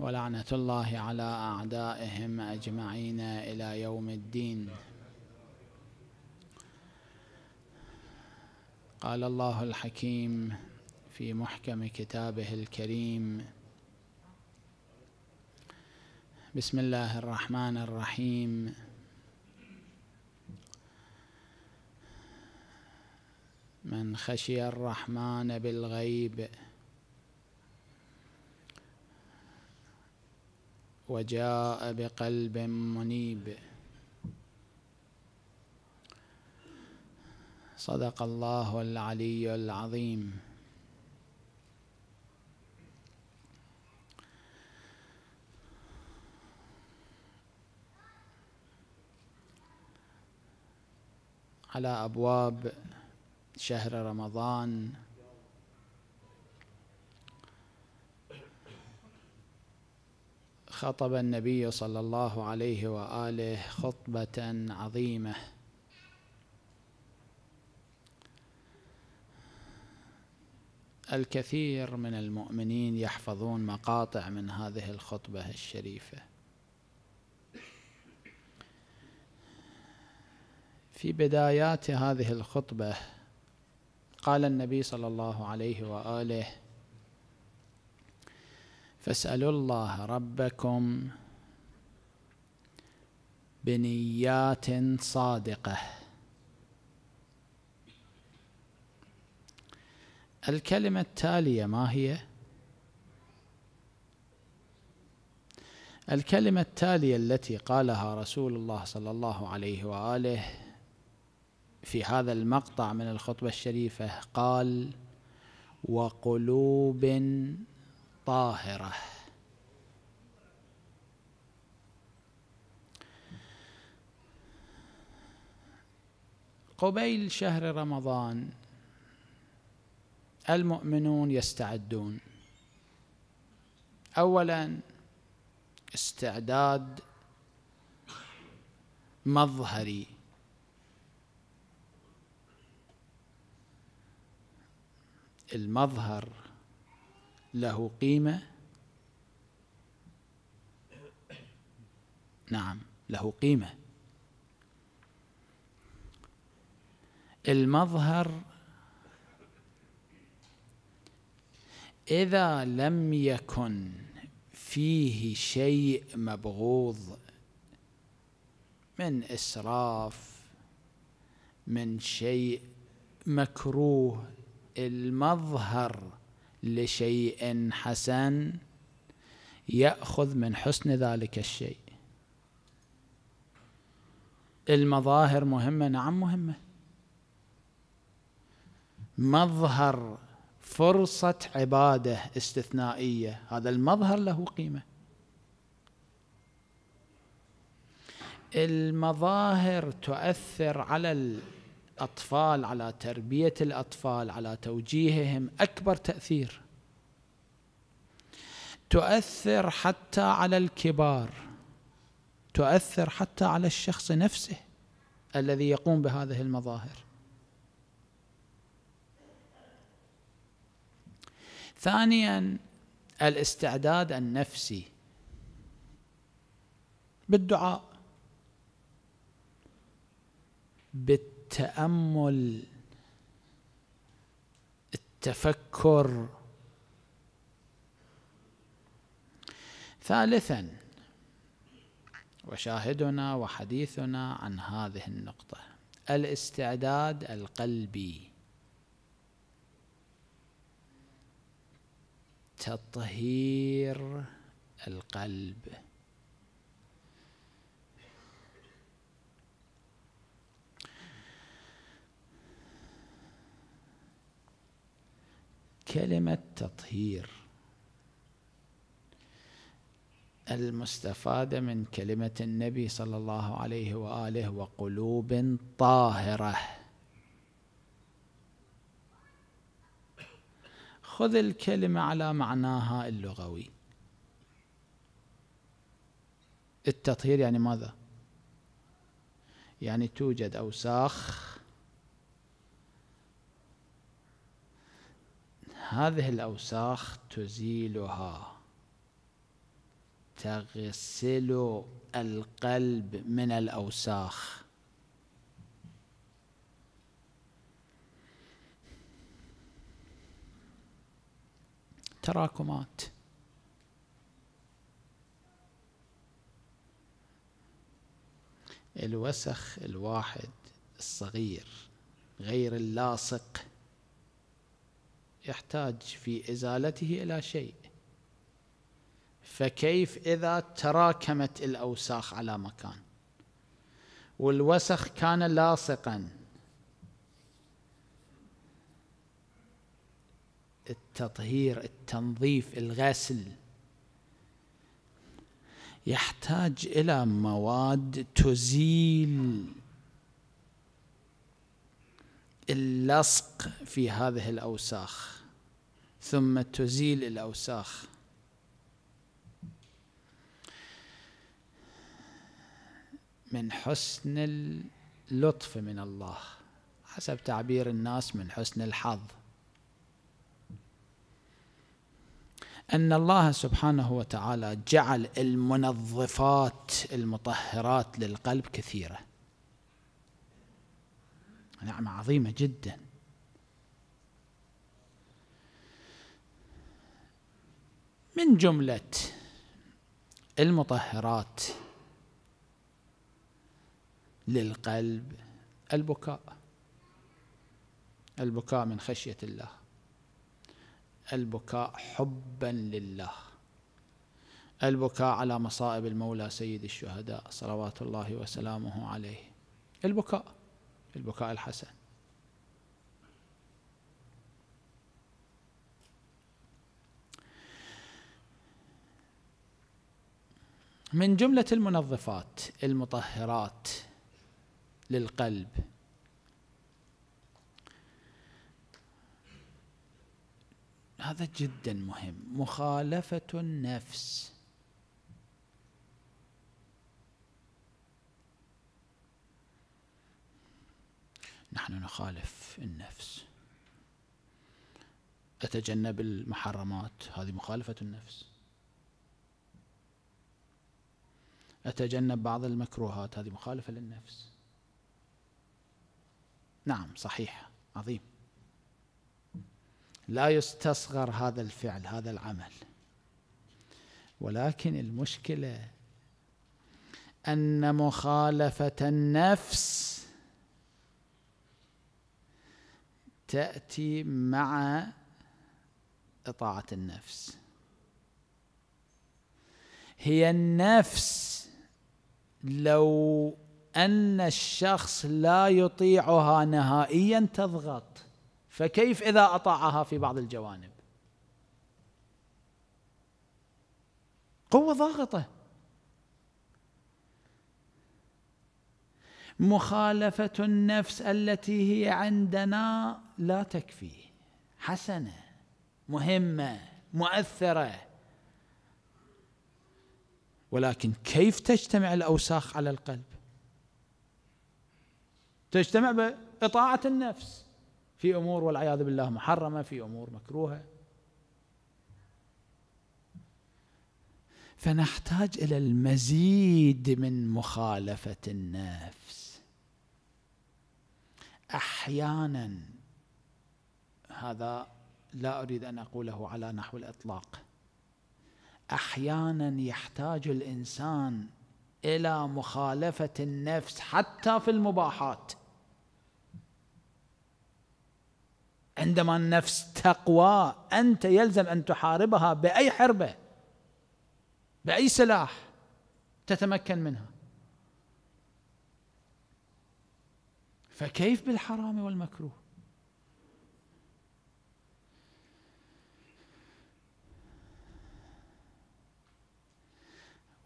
ولعنة الله على أعدائهم أجمعين إلى يوم الدين قال الله الحكيم في محكم كتابه الكريم بسم الله الرحمن الرحيم من خشي الرحمن بالغيب وجاء بقلب منيب صدق الله العلي العظيم على ابواب شهر رمضان خطب النبي صلى الله عليه واله خطبه عظيمه الكثير من المؤمنين يحفظون مقاطع من هذه الخطبه الشريفه في بدايات هذه الخطبه قال النبي صلى الله عليه واله فاسألوا الله ربكم بنيات صادقة الكلمة التالية ما هي؟ الكلمة التالية التي قالها رسول الله صلى الله عليه وآله في هذا المقطع من الخطبة الشريفة قال وقلوب طاهرة قبيل شهر رمضان المؤمنون يستعدون اولا استعداد مظهري المظهر له قيمة نعم له قيمة المظهر إذا لم يكن فيه شيء مبغوض من إسراف من شيء مكروه المظهر لشيء حسن ياخذ من حسن ذلك الشيء المظاهر مهمه نعم مهمه مظهر فرصه عباده استثنائيه هذا المظهر له قيمه المظاهر تؤثر على الأطفال على تربية الأطفال على توجيههم أكبر تأثير تؤثر حتى على الكبار تؤثر حتى على الشخص نفسه الذي يقوم بهذه المظاهر ثانيا الاستعداد النفسي بالدعاء بالت التامل التفكر ثالثا وشاهدنا وحديثنا عن هذه النقطه الاستعداد القلبي تطهير القلب كلمة تطهير المستفادة من كلمة النبي صلى الله عليه وآله وقلوب طاهرة خذ الكلمة على معناها اللغوي التطهير يعني ماذا؟ يعني توجد أوساخ هذه الأوساخ تزيلها تغسل القلب من الأوساخ تراكمات الوسخ الواحد الصغير غير اللاصق يحتاج في إزالته إلى شيء فكيف إذا تراكمت الأوساخ على مكان والوسخ كان لاصقا التطهير التنظيف الغسل يحتاج إلى مواد تزيل اللصق في هذه الأوساخ ثم تزيل الأوساخ من حسن اللطف من الله حسب تعبير الناس من حسن الحظ أن الله سبحانه وتعالى جعل المنظفات المطهرات للقلب كثيرة نعمة عظيمة جدا من جملة المطهرات للقلب البكاء البكاء من خشية الله البكاء حبا لله البكاء على مصائب المولى سيد الشهداء صلوات الله وسلامه عليه البكاء البكاء الحسن من جملة المنظفات المطهرات للقلب هذا جدا مهم مخالفة النفس نحن نخالف النفس أتجنب المحرمات هذه مخالفة النفس أتجنب بعض المكروهات هذه مخالفة للنفس نعم صحيح عظيم لا يستصغر هذا الفعل هذا العمل ولكن المشكله ان مخالفه النفس تأتي مع إطاعة النفس هي النفس لو أن الشخص لا يطيعها نهائيا تضغط فكيف إذا أطاعها في بعض الجوانب قوة ضاغطة مخالفة النفس التي هي عندنا لا تكفي حسنه مهمه مؤثره ولكن كيف تجتمع الاوساخ على القلب تجتمع باطاعه النفس في امور والعياذ بالله محرمه في امور مكروهه فنحتاج الى المزيد من مخالفه النفس احيانا هذا لا أريد أن أقوله على نحو الإطلاق أحيانا يحتاج الإنسان إلى مخالفة النفس حتى في المباحات عندما النفس تقوى أنت يلزم أن تحاربها بأي حربة بأي سلاح تتمكن منها فكيف بالحرام والمكروه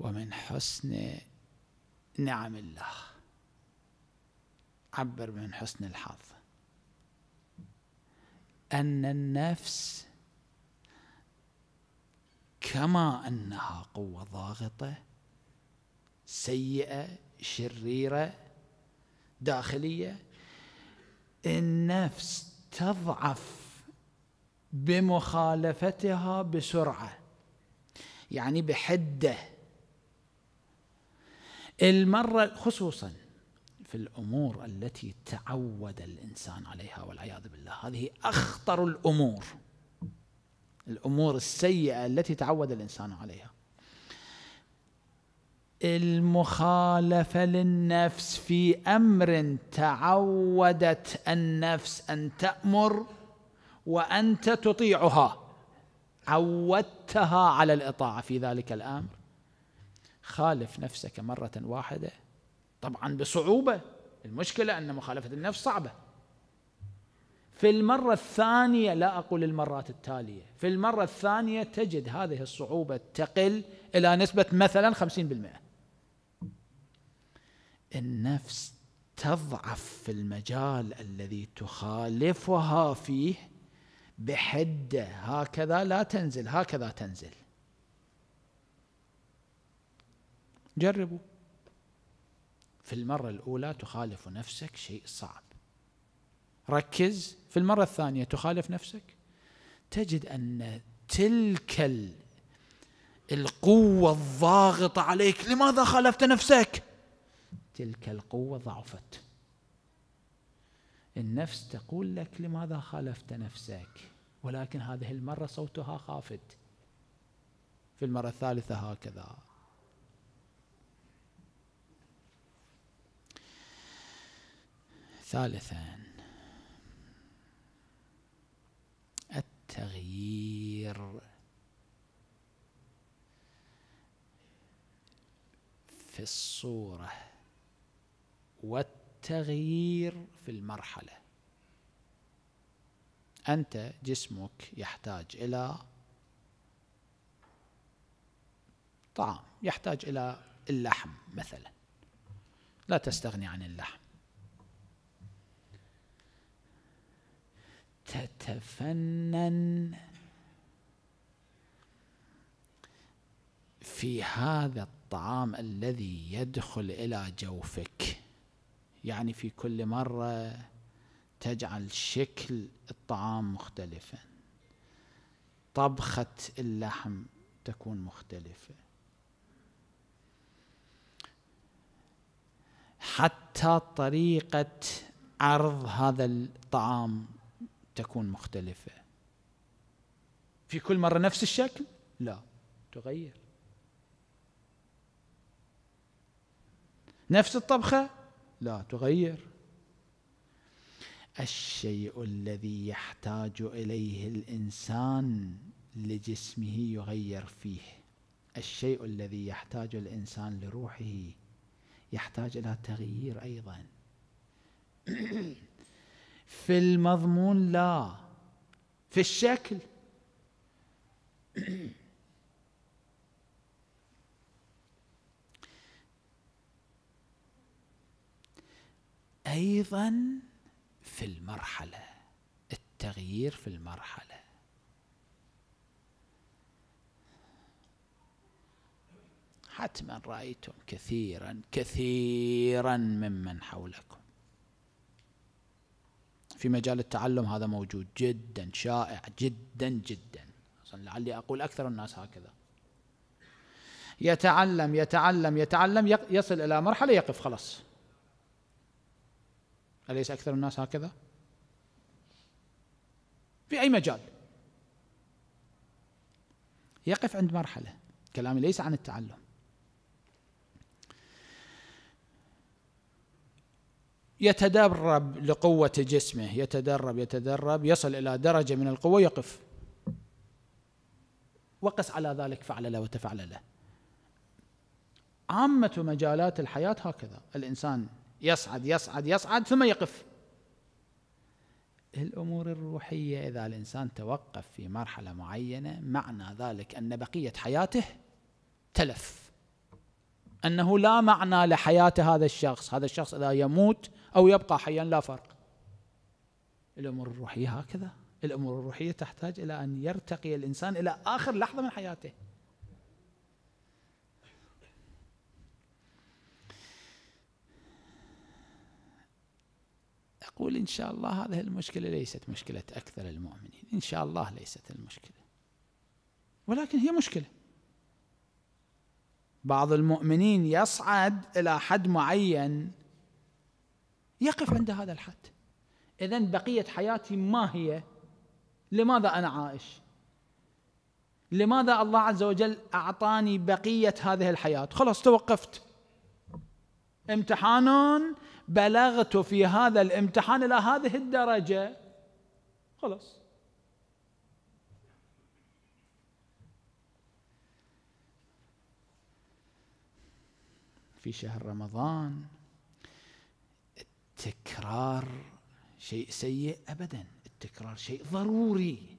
ومن حسن نعم الله عبر من حسن الحظ أن النفس كما أنها قوة ضاغطة سيئة شريرة داخلية النفس تضعف بمخالفتها بسرعة يعني بحدة المرة خصوصا في الأمور التي تعود الإنسان عليها والعياذ بالله هذه أخطر الأمور الأمور السيئة التي تعود الإنسان عليها المخالفة للنفس في أمر تعودت النفس أن تأمر وأنت تطيعها عودتها على الإطاعة في ذلك الأمر خالف نفسك مرة واحدة طبعا بصعوبة المشكلة أن مخالفة النفس صعبة في المرة الثانية لا أقول المرات التالية في المرة الثانية تجد هذه الصعوبة تقل إلى نسبة مثلا 50% النفس تضعف في المجال الذي تخالفها فيه بحدة هكذا لا تنزل هكذا تنزل جربوا في المرة الأولى تخالف نفسك شيء صعب ركز في المرة الثانية تخالف نفسك تجد أن تلك القوة الضاغطة عليك لماذا خالفت نفسك تلك القوة ضعفت النفس تقول لك لماذا خالفت نفسك ولكن هذه المرة صوتها خافت في المرة الثالثة هكذا ثالثا التغيير في الصورة والتغيير في المرحلة أنت جسمك يحتاج إلى طعام يحتاج إلى اللحم مثلا لا تستغني عن اللحم تتفنن في هذا الطعام الذي يدخل إلى جوفك يعني في كل مرة تجعل شكل الطعام مختلفا طبخة اللحم تكون مختلفة حتى طريقة عرض هذا الطعام تكون مختلفة في كل مرة نفس الشكل؟ لا تغير نفس الطبخة؟ لا تغير الشيء الذي يحتاج إليه الإنسان لجسمه يغير فيه الشيء الذي يحتاج الإنسان لروحه يحتاج إلى تغيير أيضا في المضمون لا في الشكل ايضا في المرحله التغيير في المرحله حتما رايتم كثيرا كثيرا ممن حولكم في مجال التعلم هذا موجود جدا شائع جدا جدا أصلا لعلي أقول أكثر الناس هكذا يتعلم يتعلم يتعلم يصل إلى مرحلة يقف خلاص أليس أكثر الناس هكذا في أي مجال يقف عند مرحلة كلامي ليس عن التعلم يتدرب لقوة جسمه يتدرب يتدرب يصل إلى درجة من القوة يقف وقس على ذلك فعل له وتفعل له عامة مجالات الحياة هكذا الإنسان يصعد يصعد يصعد ثم يقف الأمور الروحية إذا الإنسان توقف في مرحلة معينة معنى ذلك أن بقية حياته تلف انه لا معنى لحياه هذا الشخص، هذا الشخص اذا يموت او يبقى حيا لا فرق. الامور الروحيه هكذا، الامور الروحيه تحتاج الى ان يرتقي الانسان الى اخر لحظه من حياته. أقول إن شاء الله هذه المشكلة ليست مشكلة أكثر المؤمنين إن شاء الله ليست المشكلة ولكن هي مشكله بعض المؤمنين يصعد الى حد معين يقف عند هذا الحد اذا بقيه حياتي ما هي لماذا انا عايش لماذا الله عز وجل اعطاني بقيه هذه الحياه خلاص توقفت امتحان بلغت في هذا الامتحان الى هذه الدرجه خلاص في شهر رمضان التكرار شيء سيء أبدا التكرار شيء ضروري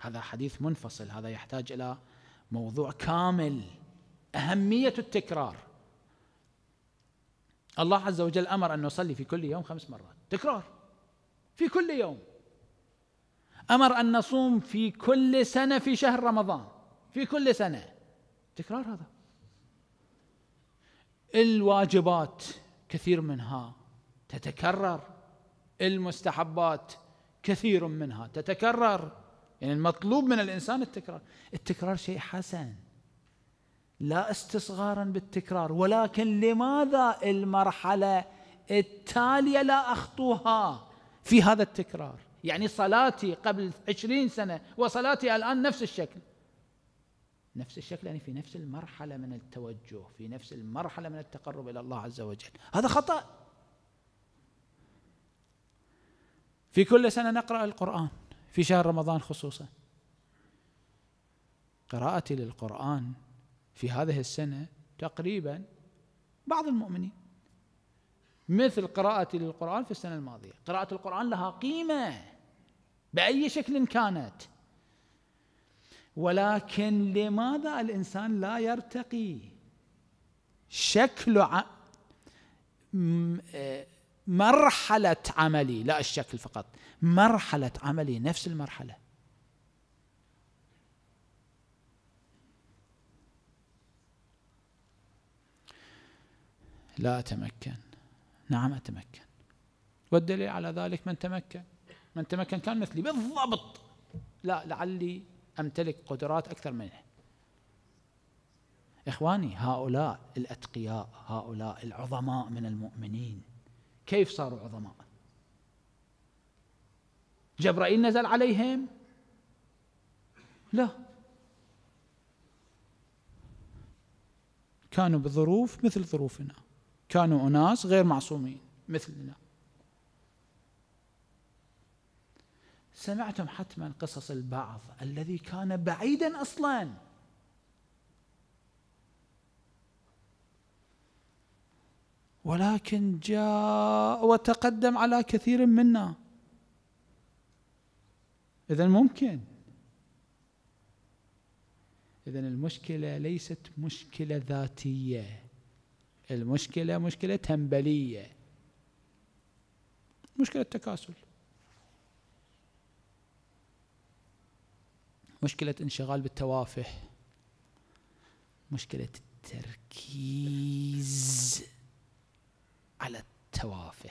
هذا حديث منفصل هذا يحتاج إلى موضوع كامل أهمية التكرار الله عز وجل أمر أن نصلي في كل يوم خمس مرات تكرار في كل يوم أمر أن نصوم في كل سنة في شهر رمضان في كل سنة تكرار هذا الواجبات كثير منها تتكرر المستحبات كثير منها تتكرر يعني المطلوب من الانسان التكرار التكرار شيء حسن لا استصغارا بالتكرار ولكن لماذا المرحله التاليه لا اخطوها في هذا التكرار يعني صلاتي قبل عشرين سنة وصلاتي الآن نفس الشكل نفس الشكل يعني في نفس المرحلة من التوجه في نفس المرحلة من التقرب إلى الله عز وجل هذا خطأ في كل سنة نقرأ القرآن في شهر رمضان خصوصا قراءتي للقرآن في هذه السنة تقريبا بعض المؤمنين مثل قراءتي للقرآن في السنة الماضية قراءة القرآن لها قيمة بأي شكل كانت ولكن لماذا الانسان لا يرتقي شكل ع... آه، مرحله عملي لا الشكل فقط مرحله عملي نفس المرحله لا اتمكن نعم اتمكن والدليل على ذلك من تمكن من تمكن كان مثلي بالضبط لا لعلي أمتلك قدرات أكثر منه إخواني هؤلاء الأتقياء هؤلاء العظماء من المؤمنين كيف صاروا عظماء جبرائيل نزل عليهم لا كانوا بظروف مثل ظروفنا كانوا أناس غير معصومين مثلنا سمعتم حتما قصص البعض الذي كان بعيدا اصلا ولكن جاء وتقدم على كثير منا اذا ممكن اذا المشكله ليست مشكله ذاتيه المشكله مشكله تنبليه مشكله تكاسل مشكلة انشغال بالتوافه مشكلة التركيز على التوافه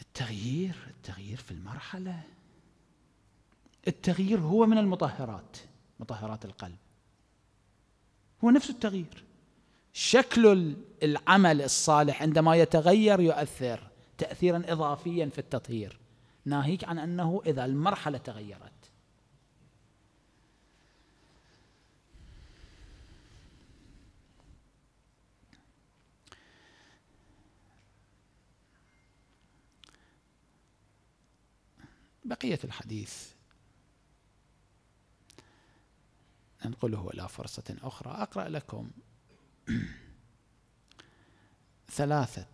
التغيير التغيير في المرحلة التغيير هو من المطهرات مطهرات القلب هو نفس التغيير شكل العمل الصالح عندما يتغير يؤثر تأثيرا إضافيا في التطهير ناهيك عن أنه إذا المرحلة تغيرت بقية الحديث أنقله إلى فرصة أخرى أقرأ لكم ثلاثة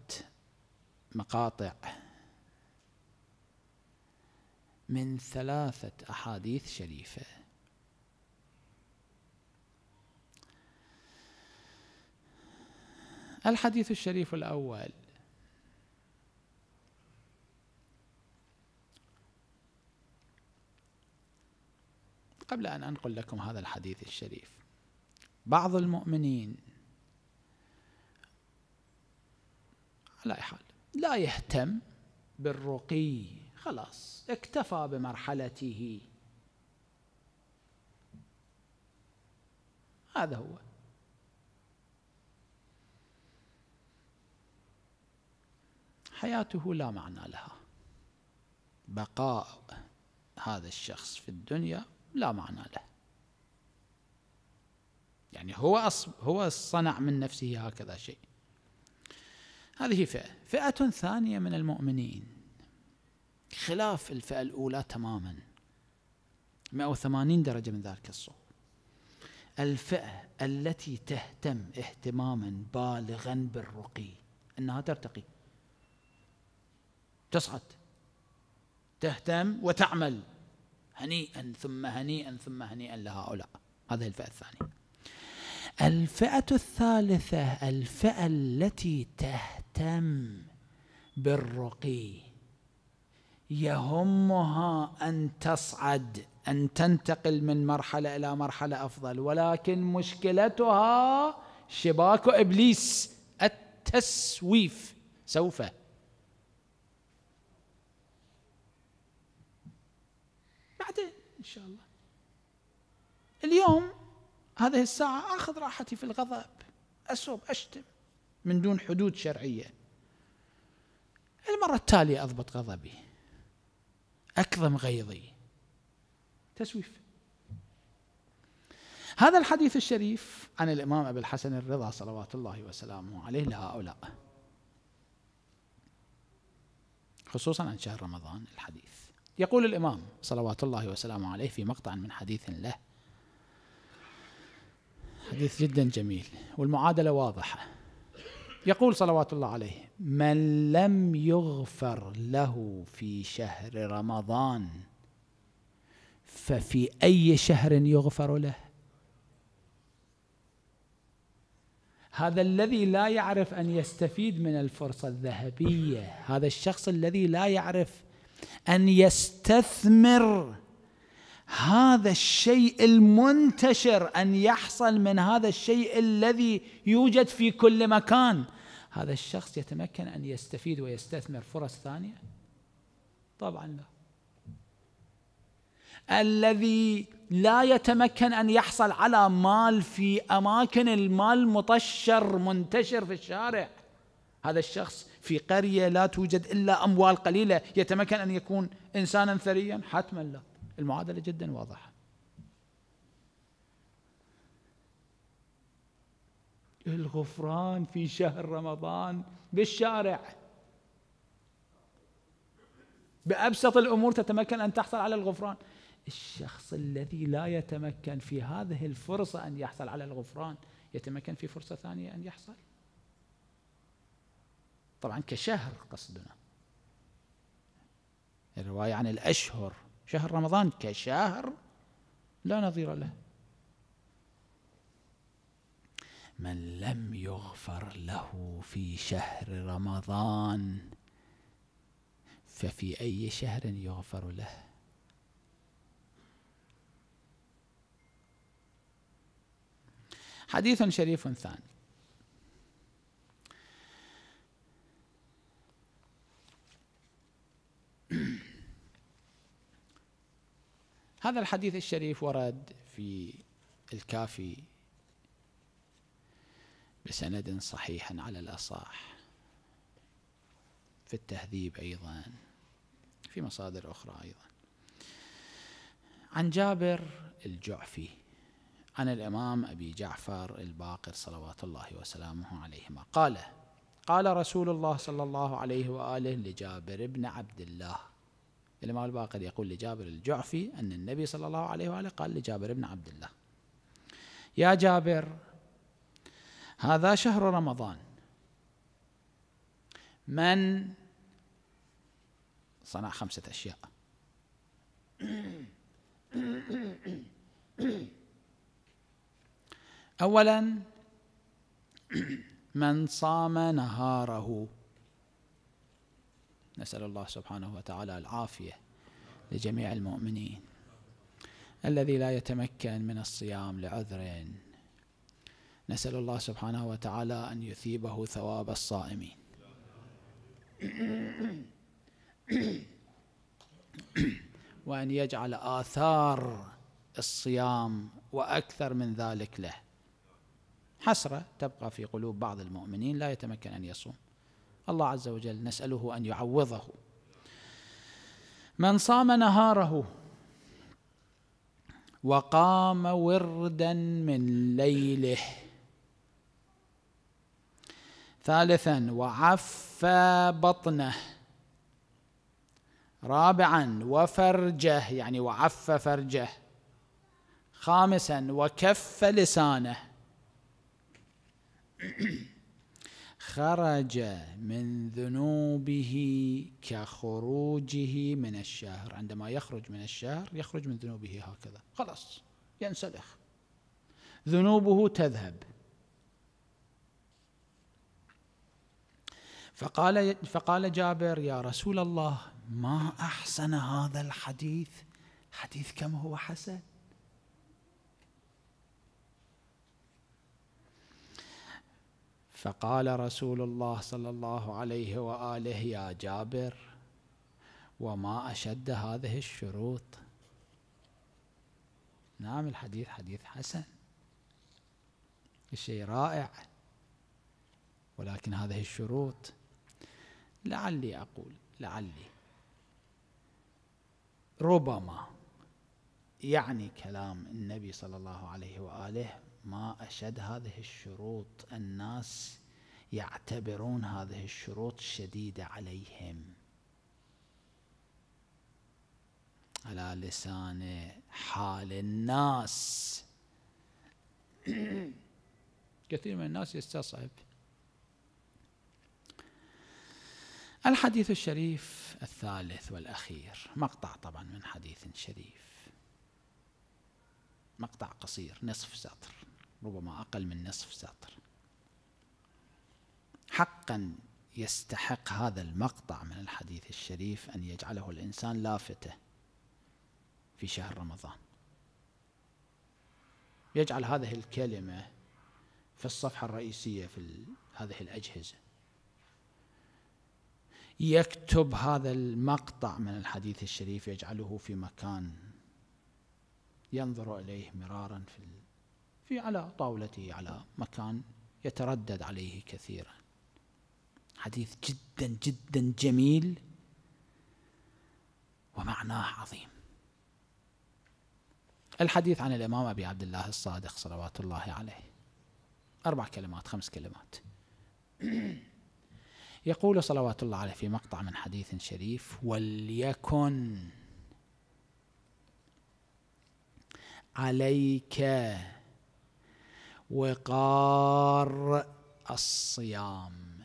مقاطع من ثلاثة أحاديث شريفة الحديث الشريف الأول قبل أن أنقل لكم هذا الحديث الشريف بعض المؤمنين على أي حال لا يهتم بالرقي خلاص اكتفى بمرحلته هذا هو حياته لا معنى لها بقاء هذا الشخص في الدنيا لا معنى له يعني هو أصب هو صنع من نفسه هكذا شيء هذه فئة فئة ثانية من المؤمنين خلاف الفئة الأولى تماما 180 درجة من ذلك الصوب الفئة التي تهتم اهتماما بالغا بالرقي أنها ترتقي تصعد تهتم وتعمل هنيئا ثم هنيئا ثم هنيئا لهؤلاء هذه الفئة الثانية الفئة الثالثة الفئة التي تهتم بالرقي يهمها ان تصعد ان تنتقل من مرحله الى مرحله افضل ولكن مشكلتها شباك ابليس التسويف سوف بعدين ان شاء الله اليوم هذه الساعه اخذ راحتي في الغضب أسوب اشتم من دون حدود شرعيه المره التاليه اضبط غضبي أكظم غيظي تسويف هذا الحديث الشريف عن الإمام أبي الحسن الرضا صلوات الله وسلامه عليه لهؤلاء خصوصا عن شهر رمضان الحديث يقول الإمام صلوات الله وسلامه عليه في مقطع من حديث له حديث جدا جميل والمعادلة واضحة يقول صلوات الله عليه من لم يغفر له في شهر رمضان ففي أي شهر يغفر له هذا الذي لا يعرف أن يستفيد من الفرصة الذهبية هذا الشخص الذي لا يعرف أن يستثمر هذا الشيء المنتشر أن يحصل من هذا الشيء الذي يوجد في كل مكان هذا الشخص يتمكن أن يستفيد ويستثمر فرص ثانية طبعا لا الذي لا يتمكن أن يحصل على مال في أماكن المال مطشر منتشر في الشارع هذا الشخص في قرية لا توجد إلا أموال قليلة يتمكن أن يكون إنسانا ثريا حتما لا المعادلة جدا واضحة الغفران في شهر رمضان بالشارع بأبسط الأمور تتمكن أن تحصل على الغفران الشخص الذي لا يتمكن في هذه الفرصة أن يحصل على الغفران يتمكن في فرصة ثانية أن يحصل طبعا كشهر قصدنا الرواية عن الأشهر شهر رمضان كشهر لا نظير له من لم يغفر له في شهر رمضان ففي أي شهر يغفر له حديث شريف ثاني هذا الحديث الشريف ورد في الكافي بسند صحيح على الأصح في التهذيب أيضا في مصادر أخرى أيضا عن جابر الجعفي عن الإمام أبي جعفر الباقر صلوات الله وسلامه عليهما قال قال رسول الله صلى الله عليه وآله لجابر بن عبد الله الإمام الباقر يقول لجابر الجعفي أن النبي صلى الله عليه وآله قال لجابر بن عبد الله يا جابر هذا شهر رمضان من صنع خمسة أشياء أولا من صام نهاره نسأل الله سبحانه وتعالى العافية لجميع المؤمنين الذي لا يتمكن من الصيام لعذر نسأل الله سبحانه وتعالى أن يثيبه ثواب الصائمين وأن يجعل آثار الصيام وأكثر من ذلك له حسرة تبقى في قلوب بعض المؤمنين لا يتمكن أن يصوم الله عز وجل نسأله أن يعوضه من صام نهاره وقام وردا من ليله ثالثا وعفى بطنه رابعا وفرجه يعني وعف فرجه خامسا وكف لسانه خرج من ذنوبه كخروجه من الشهر عندما يخرج من الشهر يخرج من ذنوبه هكذا خلاص ينسلخ ذنوبه تذهب فقال فقال جابر يا رسول الله ما احسن هذا الحديث حديث كم هو حسن فقال رسول الله صلى الله عليه واله يا جابر وما اشد هذه الشروط نعم الحديث حديث حسن شيء رائع ولكن هذه الشروط لعلي اقول لعلي ربما يعني كلام النبي صلى الله عليه واله ما أشد هذه الشروط الناس يعتبرون هذه الشروط شديدة عليهم على لسان حال الناس كثير من الناس يستصعب الحديث الشريف الثالث والأخير مقطع طبعا من حديث شريف مقطع قصير نصف سطر ربما أقل من نصف سطر حقا يستحق هذا المقطع من الحديث الشريف أن يجعله الإنسان لافتة في شهر رمضان يجعل هذه الكلمة في الصفحة الرئيسية في هذه الأجهزة يكتب هذا المقطع من الحديث الشريف يجعله في مكان ينظر إليه مرارا في في على طاولته على مكان يتردد عليه كثيرا حديث جدا جدا جميل ومعناه عظيم الحديث عن الإمام أبي عبد الله الصادق صلوات الله عليه أربع كلمات خمس كلمات يقول صلوات الله عليه في مقطع من حديث شريف وليكن عليك وقار الصيام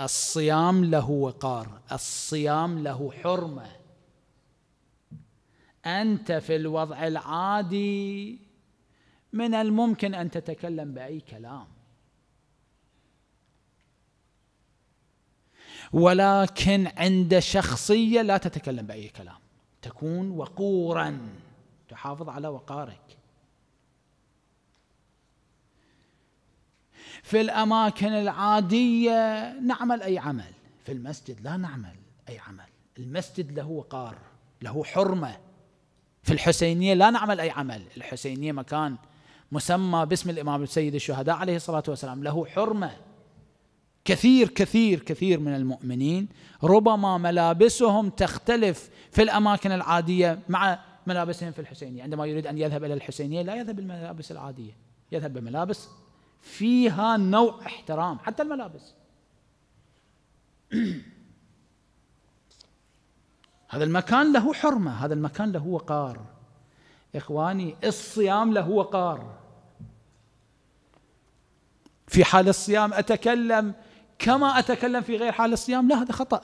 الصيام له وقار الصيام له حرمه انت في الوضع العادي من الممكن ان تتكلم باي كلام ولكن عند شخصيه لا تتكلم باي كلام تكون وقورا تحافظ على وقارك في الأماكن العادية نعمل أي عمل في المسجد لا نعمل أي عمل المسجد له وقار له حرمة في الحسينية لا نعمل أي عمل الحسينية مكان مسمى باسم الإمام سيد الشهداء عليه الصلاة والسلام له حرمة كثير كثير كثير من المؤمنين ربما ملابسهم تختلف في الأماكن العادية مع ملابسهم في الحسينية عندما يريد أن يذهب إلى الحسينية لا يذهب بالملابس العادية يذهب بملابس فيها نوع احترام حتى الملابس هذا المكان له حرمة هذا المكان له وقار إخواني الصيام له وقار في حال الصيام أتكلم كما أتكلم في غير حال الصيام لا هذا خطأ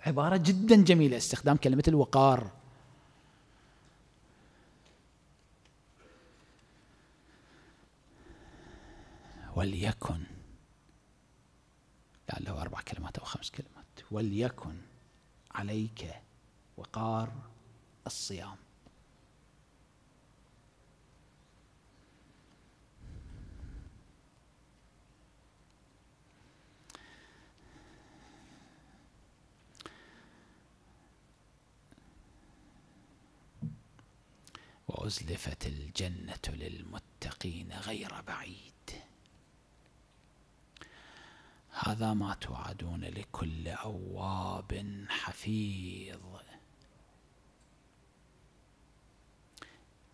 عبارة جدا جميلة استخدام كلمة الوقار وليكن لعله أربع كلمات أو خمس كلمات وليكن عليك وقار الصيام وأزلفت الجنة للمتقين غير بعيد هذا ما توعدون لكل أواب حفيظ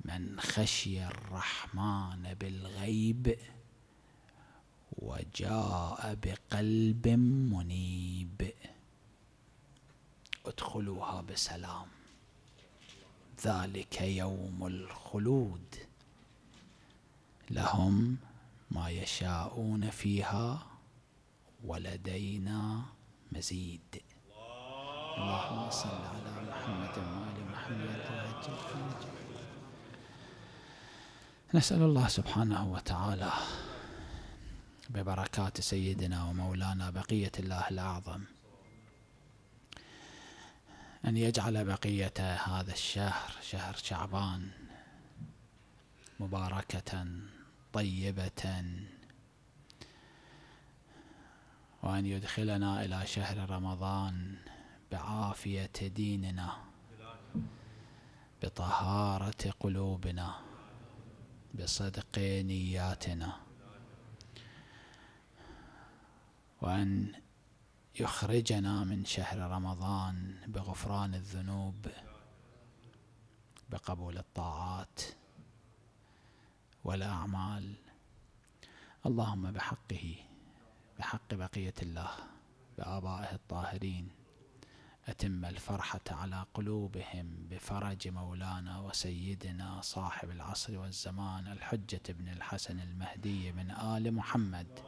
من خشي الرحمن بالغيب وجاء بقلب منيب ادخلوها بسلام ذلك يوم الخلود لهم ما يشاءون فيها ولدينا مزيد اللهم صل على محمد وآل محمد وعجل نسأل الله سبحانه وتعالى ببركات سيدنا ومولانا بقية الله الأعظم أن يجعل بقية هذا الشهر شهر شعبان مباركة طيبة وأن يدخلنا إلى شهر رمضان بعافية ديننا بطهارة قلوبنا بصدق نياتنا وأن يخرجنا من شهر رمضان بغفران الذنوب بقبول الطاعات والأعمال اللهم بحقه بحق بقية الله بآبائه الطاهرين أتم الفرحة على قلوبهم بفرج مولانا وسيدنا صاحب العصر والزمان الحجة بن الحسن المهدي من آل محمد